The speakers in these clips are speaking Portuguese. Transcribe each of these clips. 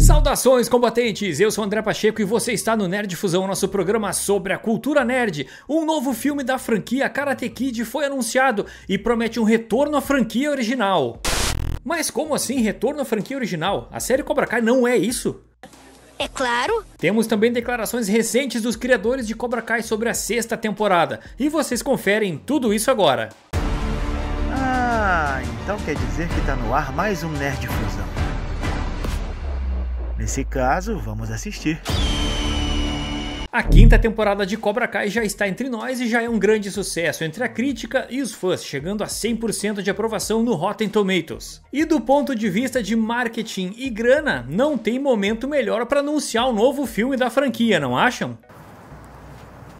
Saudações, combatentes! Eu sou André Pacheco e você está no Nerd Fusão, nosso programa sobre a cultura nerd. Um novo filme da franquia Karate Kid foi anunciado e promete um retorno à franquia original. Mas como assim retorno à franquia original? A série Cobra Kai não é isso? É claro. Temos também declarações recentes dos criadores de Cobra Kai sobre a sexta temporada. E vocês conferem tudo isso agora. Ah, então quer dizer que tá no ar mais um Nerd Fusão. Nesse caso, vamos assistir. A quinta temporada de Cobra Kai já está entre nós e já é um grande sucesso entre a crítica e os fãs, chegando a 100% de aprovação no Rotten Tomatoes. E do ponto de vista de marketing e grana, não tem momento melhor para anunciar o um novo filme da franquia, não acham?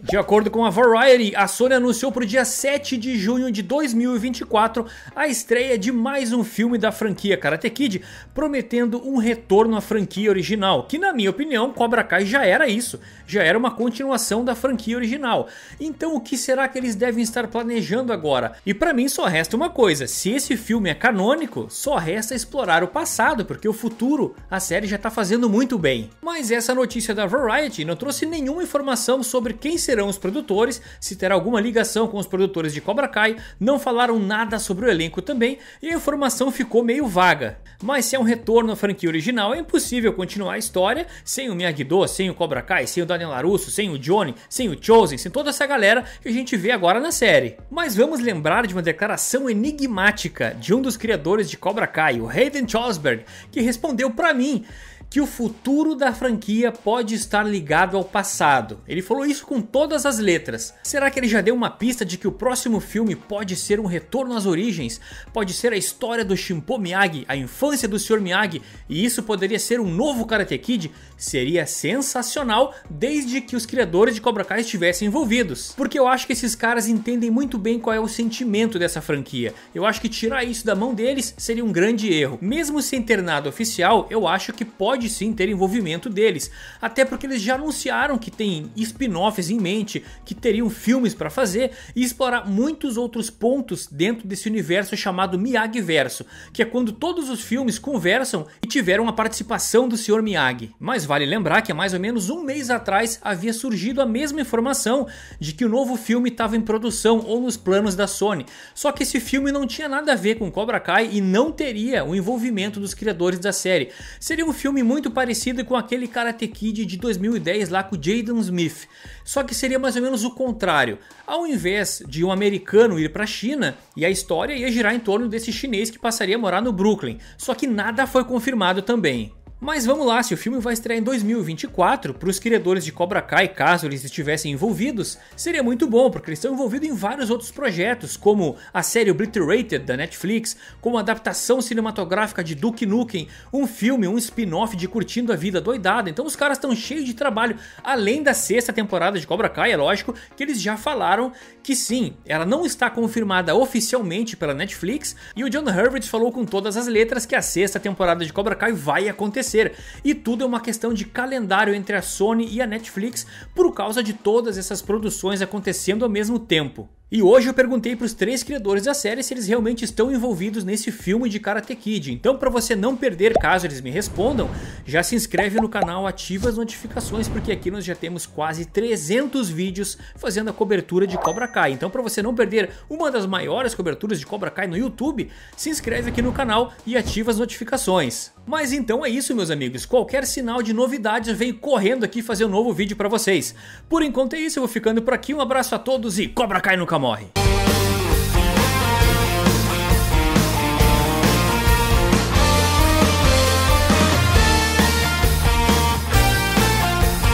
De acordo com a Variety, a Sony anunciou para o dia 7 de junho de 2024 a estreia de mais um filme da franquia Karate Kid, prometendo um retorno à franquia original, que na minha opinião, Cobra Kai já era isso, já era uma continuação da franquia original. Então o que será que eles devem estar planejando agora? E para mim só resta uma coisa, se esse filme é canônico, só resta explorar o passado, porque o futuro a série já está fazendo muito bem. Mas essa notícia da Variety não trouxe nenhuma informação sobre quem será serão os produtores, se terá alguma ligação com os produtores de Cobra Kai, não falaram nada sobre o elenco também e a informação ficou meio vaga. Mas se é um retorno à franquia original, é impossível continuar a história sem o Miyagi-Do, sem o Cobra Kai, sem o Daniel LaRusso, sem o Johnny, sem o Chosen, sem toda essa galera que a gente vê agora na série. Mas vamos lembrar de uma declaração enigmática de um dos criadores de Cobra Kai, o Hayden Chosberg, que respondeu para mim que o futuro da franquia pode estar ligado ao passado. Ele falou isso com todas as letras. Será que ele já deu uma pista de que o próximo filme pode ser um retorno às origens? Pode ser a história do Shinpo Miyagi, a infância do Sr. Miyagi, e isso poderia ser um novo Karate Kid? Seria sensacional desde que os criadores de Cobra Kai estivessem envolvidos. Porque eu acho que esses caras entendem muito bem qual é o sentimento dessa franquia. Eu acho que tirar isso da mão deles seria um grande erro. Mesmo sem ter nada oficial, eu acho que pode pode sim ter envolvimento deles, até porque eles já anunciaram que tem spin-offs em mente, que teriam filmes para fazer e explorar muitos outros pontos dentro desse universo chamado Miyagi-verso, que é quando todos os filmes conversam e tiveram a participação do Sr. Miyagi. Mas vale lembrar que há mais ou menos um mês atrás havia surgido a mesma informação de que o novo filme estava em produção ou nos planos da Sony, só que esse filme não tinha nada a ver com Cobra Kai e não teria o envolvimento dos criadores da série. Seria um filme muito parecida com aquele Karate Kid de 2010 lá com Jaden Smith, só que seria mais ou menos o contrário. Ao invés de um americano ir para a China, e a história ia girar em torno desse chinês que passaria a morar no Brooklyn, só que nada foi confirmado também. Mas vamos lá, se o filme vai estrear em 2024, para os criadores de Cobra Kai, caso eles estivessem envolvidos, seria muito bom, porque eles estão envolvidos em vários outros projetos, como a série Obliterated da Netflix, como a adaptação cinematográfica de Duke Nukem, um filme, um spin-off de Curtindo a Vida Doidada. Então os caras estão cheios de trabalho, além da sexta temporada de Cobra Kai, é lógico que eles já falaram que sim, ela não está confirmada oficialmente pela Netflix, e o John Herbert falou com todas as letras que a sexta temporada de Cobra Kai vai acontecer acontecer. E tudo é uma questão de calendário entre a Sony e a Netflix por causa de todas essas produções acontecendo ao mesmo tempo. E hoje eu perguntei para os três criadores da série se eles realmente estão envolvidos nesse filme de Karate Kid. Então, para você não perder caso eles me respondam, já se inscreve no canal, ativa as notificações, porque aqui nós já temos quase 300 vídeos fazendo a cobertura de Cobra Kai. Então, para você não perder uma das maiores coberturas de Cobra Kai no YouTube, se inscreve aqui no canal e ativa as notificações. Mas então é isso, meus amigos. Qualquer sinal de novidades, venho correndo aqui fazer um novo vídeo para vocês. Por enquanto é isso, eu vou ficando por aqui. Um abraço a todos e Cobra Kai no canal morre.